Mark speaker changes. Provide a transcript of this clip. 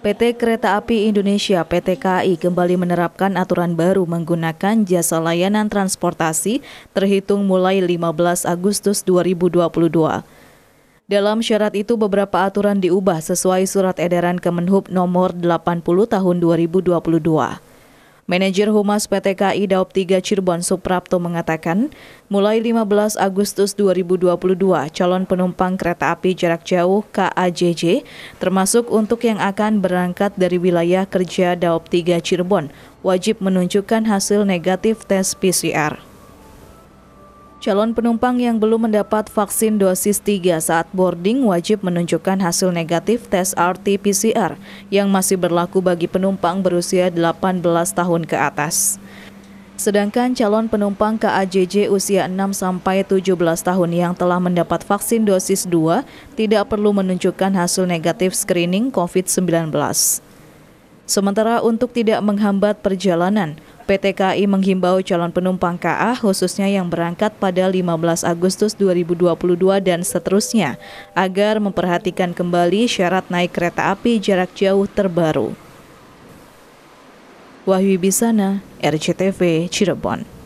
Speaker 1: PT Kereta Api Indonesia PT KAI kembali menerapkan aturan baru menggunakan jasa layanan transportasi terhitung mulai 15 Agustus 2022. Dalam syarat itu beberapa aturan diubah sesuai surat edaran Kemenhub nomor 80 tahun 2022. Manajer Humas PT KAI Daop 3 Cirebon Suprapto mengatakan, mulai 15 Agustus 2022, calon penumpang kereta api jarak jauh KAJJ, termasuk untuk yang akan berangkat dari wilayah kerja Daop 3 Cirebon, wajib menunjukkan hasil negatif tes PCR. Calon penumpang yang belum mendapat vaksin dosis 3 saat boarding wajib menunjukkan hasil negatif tes RT-PCR yang masih berlaku bagi penumpang berusia 18 tahun ke atas. Sedangkan calon penumpang KAJJ usia 6 sampai 17 tahun yang telah mendapat vaksin dosis 2 tidak perlu menunjukkan hasil negatif screening COVID-19. Sementara untuk tidak menghambat perjalanan, PT KAI menghimbau calon penumpang KA khususnya yang berangkat pada 15 Agustus 2022 dan seterusnya agar memperhatikan kembali syarat naik kereta api jarak jauh terbaru. Wahyu Bisana, RCTV, Cirebon.